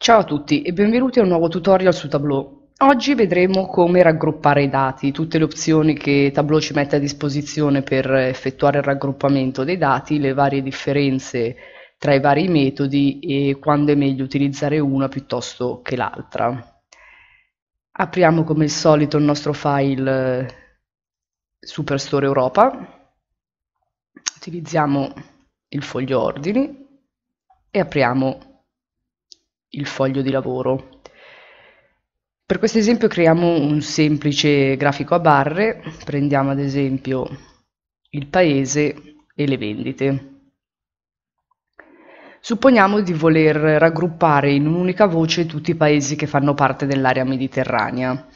Ciao a tutti e benvenuti a un nuovo tutorial su Tableau. Oggi vedremo come raggruppare i dati, tutte le opzioni che Tableau ci mette a disposizione per effettuare il raggruppamento dei dati, le varie differenze tra i vari metodi e quando è meglio utilizzare una piuttosto che l'altra. Apriamo come al solito il nostro file eh, Superstore Europa, utilizziamo il foglio ordini e apriamo il foglio di lavoro. Per questo esempio creiamo un semplice grafico a barre, prendiamo ad esempio il paese e le vendite. Supponiamo di voler raggruppare in un'unica voce tutti i paesi che fanno parte dell'area mediterranea.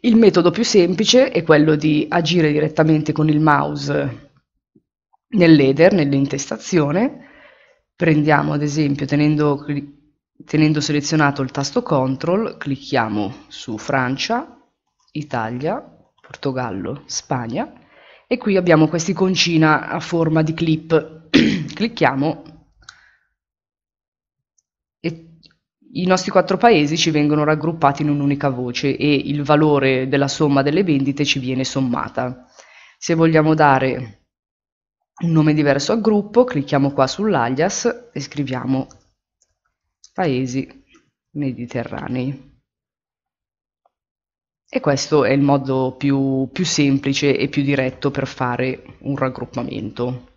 Il metodo più semplice è quello di agire direttamente con il mouse nell'header, nell'intestazione. Prendiamo ad esempio, tenendo cl Tenendo selezionato il tasto CTRL clicchiamo su Francia, Italia, Portogallo, Spagna e qui abbiamo questa iconcina a forma di clip. Clicchiamo e i nostri quattro paesi ci vengono raggruppati in un'unica voce e il valore della somma delle vendite ci viene sommata. Se vogliamo dare un nome diverso al gruppo, clicchiamo qua sull'alias e scriviamo paesi mediterranei. E questo è il modo più, più semplice e più diretto per fare un raggruppamento.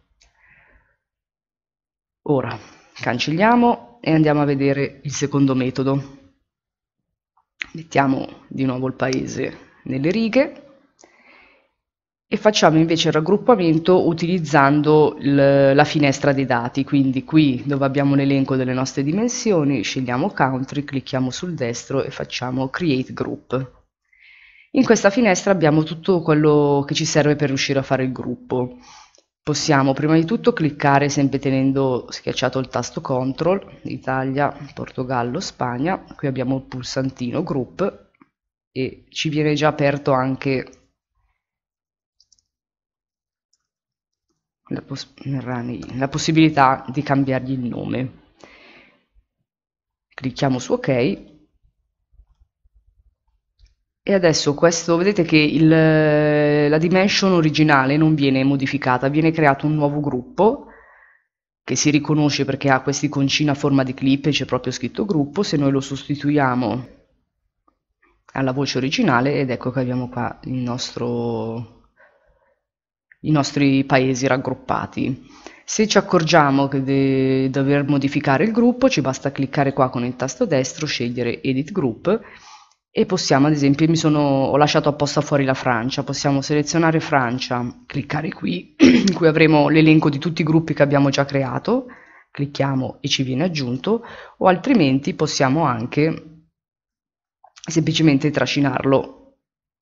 Ora cancelliamo e andiamo a vedere il secondo metodo. Mettiamo di nuovo il paese nelle righe e facciamo invece il raggruppamento utilizzando la finestra dei dati, quindi qui dove abbiamo l'elenco delle nostre dimensioni scegliamo country, clicchiamo sul destro e facciamo create group. In questa finestra abbiamo tutto quello che ci serve per riuscire a fare il gruppo. Possiamo prima di tutto cliccare sempre tenendo schiacciato il tasto CTRL, Italia, Portogallo, Spagna, qui abbiamo il pulsantino group e ci viene già aperto anche la, poss la possibilità di cambiargli il nome. Clicchiamo su ok e adesso questo, vedete che il, la dimension originale non viene modificata, viene creato un nuovo gruppo che si riconosce perché ha questi concini a forma di clip e c'è proprio scritto gruppo, se noi lo sostituiamo alla voce originale ed ecco che abbiamo qua il nostro i nostri paesi raggruppati. Se ci accorgiamo che de- dover modificare il gruppo, ci basta cliccare qua con il tasto destro, scegliere Edit Group e possiamo, ad esempio, mi sono, ho lasciato apposta fuori la Francia, possiamo selezionare Francia, cliccare qui, in cui avremo l'elenco di tutti i gruppi che abbiamo già creato, clicchiamo e ci viene aggiunto, o altrimenti possiamo anche semplicemente trascinarlo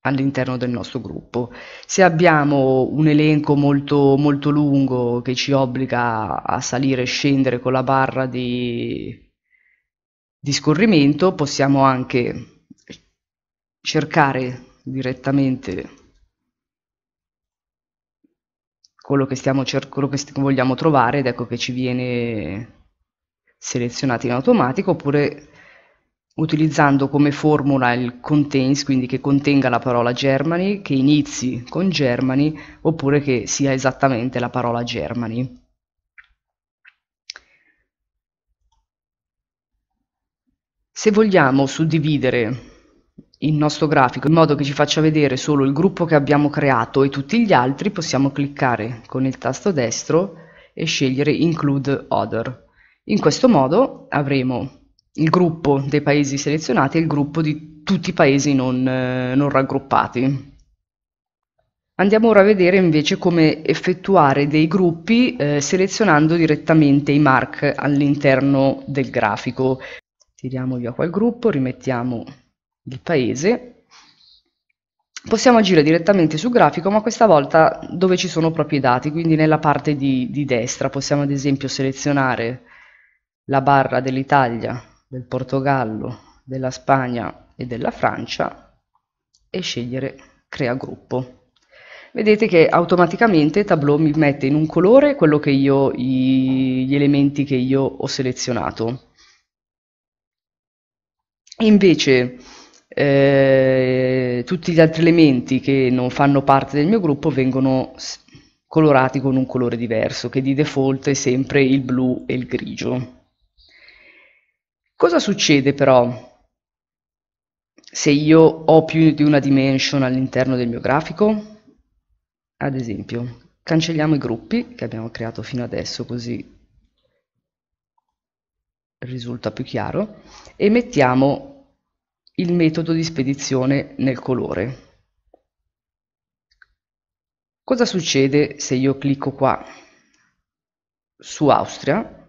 all'interno del nostro gruppo. Se abbiamo un elenco molto, molto lungo che ci obbliga a salire e scendere con la barra di, di scorrimento, possiamo anche cercare direttamente quello che, stiamo cer- quello che vogliamo trovare ed ecco che ci viene selezionato in automatico oppure utilizzando come formula il contains, quindi che contenga la parola Germany, che inizi con Germany oppure che sia esattamente la parola Germany. Se vogliamo suddividere il nostro grafico in modo che ci faccia vedere solo il gruppo che abbiamo creato e tutti gli altri, possiamo cliccare con il tasto destro e scegliere Include Other. In questo modo avremo il gruppo dei paesi selezionati e il gruppo di tutti i paesi non, eh, non raggruppati. Andiamo ora a vedere invece come effettuare dei gruppi eh, selezionando direttamente i mark all'interno del grafico. Tiriamo via quel gruppo, rimettiamo il paese. Possiamo agire direttamente sul grafico, ma questa volta dove ci sono proprio i dati, quindi nella parte di, di destra. Possiamo ad esempio selezionare la barra dell'Italia del Portogallo, della Spagna e della Francia e scegliere crea gruppo. Vedete che automaticamente Tableau mi mette in un colore quello che io, gli elementi che io ho selezionato. Invece eh, tutti gli altri elementi che non fanno parte del mio gruppo vengono colorati con un colore diverso, che di default è sempre il blu e il grigio. Cosa succede però se io ho più di una dimension all'interno del mio grafico? Ad esempio, cancelliamo i gruppi che abbiamo creato fino adesso così risulta più chiaro e mettiamo il metodo di spedizione nel colore. Cosa succede se io clicco qua su Austria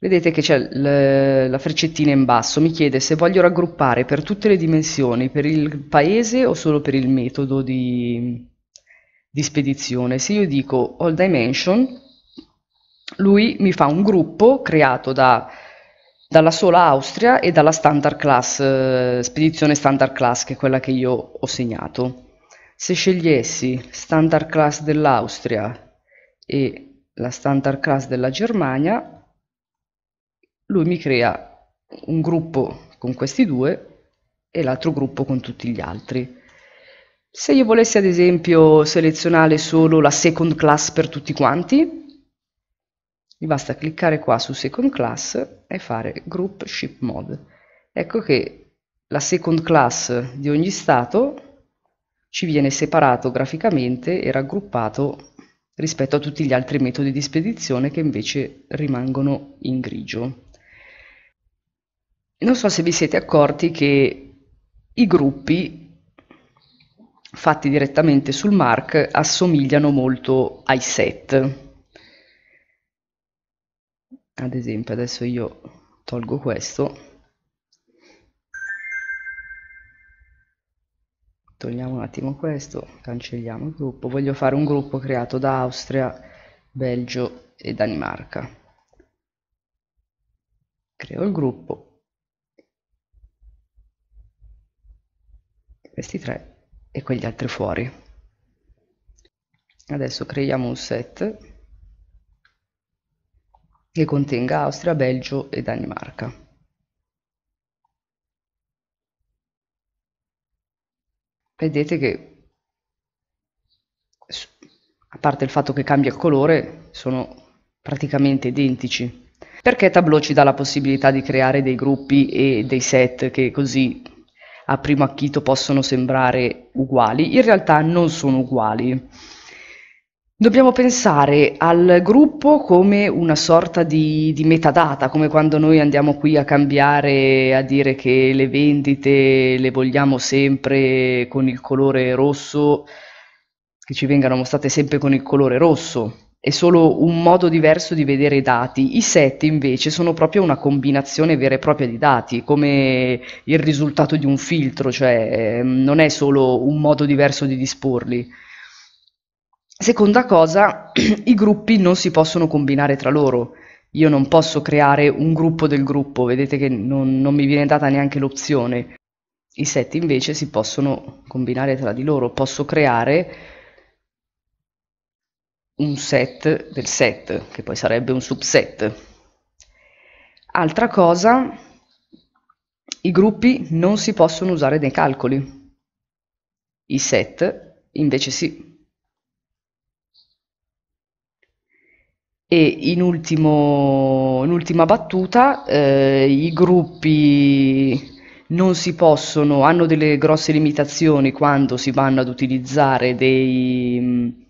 Vedete che c'è la freccettina in basso, mi chiede se voglio raggruppare per tutte le dimensioni, per il paese o solo per il metodo di, di spedizione. Se io dico all dimension, lui mi fa un gruppo creato da, dalla sola Austria e dalla standard class, eh, spedizione standard class, che è quella che io ho segnato. Se scegliessi standard class dell'Austria e la standard class della Germania, lui mi crea un gruppo con questi due e l'altro gruppo con tutti gli altri. Se io volessi ad esempio selezionare solo la second class per tutti quanti, mi basta cliccare qua su second class e fare group ship mode. Ecco che la second class di ogni stato ci viene separato graficamente e raggruppato rispetto a tutti gli altri metodi di spedizione che invece rimangono in grigio non so se vi siete accorti che i gruppi fatti direttamente sul Mark assomigliano molto ai set. Ad esempio, adesso io tolgo questo. Togliamo un attimo questo, cancelliamo il gruppo. Voglio fare un gruppo creato da Austria, Belgio e Danimarca. Creo il gruppo, questi tre e quegli altri fuori adesso creiamo un set che contenga Austria, Belgio e Danimarca vedete che a parte il fatto che cambia il colore sono praticamente identici perché Tableau ci dà la possibilità di creare dei gruppi e dei set che così a primo acchito possono sembrare uguali, in realtà non sono uguali. Dobbiamo pensare al gruppo come una sorta di, di, metadata, come quando noi andiamo qui a cambiare, a dire che le vendite le vogliamo sempre con il colore rosso, che ci vengano mostrate sempre con il colore rosso è solo un modo diverso di vedere i dati. I set invece sono proprio una combinazione vera e propria di dati, come il risultato di un filtro, cioè ehm, non è solo un modo diverso di disporli. Seconda cosa, i gruppi non si possono combinare tra loro. Io non posso creare un gruppo del gruppo, vedete che non, non mi viene data neanche l'opzione. I set invece si possono combinare tra di loro, posso creare un set del set, che poi sarebbe un subset. Altra cosa, i gruppi non si possono usare nei calcoli, i set invece sì. E in, ultimo, in ultima battuta, eh, i gruppi non si possono, hanno delle grosse limitazioni quando si vanno ad utilizzare dei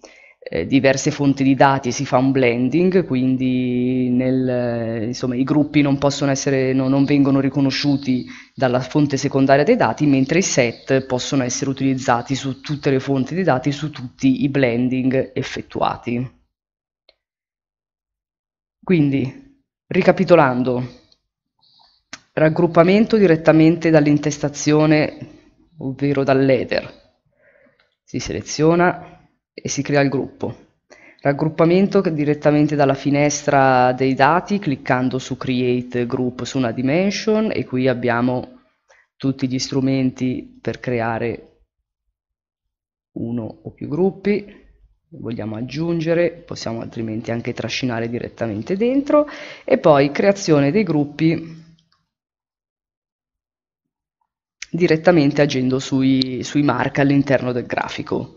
eh, diverse fonti di dati si fa un blending, quindi nel, insomma, i gruppi non, possono essere, no, non, vengono riconosciuti dalla fonte secondaria dei dati, mentre i set possono essere utilizzati su tutte le fonti di dati, su tutti i blending effettuati. Quindi, ricapitolando, raggruppamento direttamente dall'intestazione, ovvero dall'header. Si seleziona e si crea il gruppo. Raggruppamento direttamente dalla finestra dei dati cliccando su Create Group su una dimension e qui abbiamo tutti gli strumenti per creare uno o più gruppi vogliamo aggiungere, possiamo altrimenti anche trascinare direttamente dentro e poi creazione dei gruppi direttamente agendo sui, sui marca all'interno del grafico.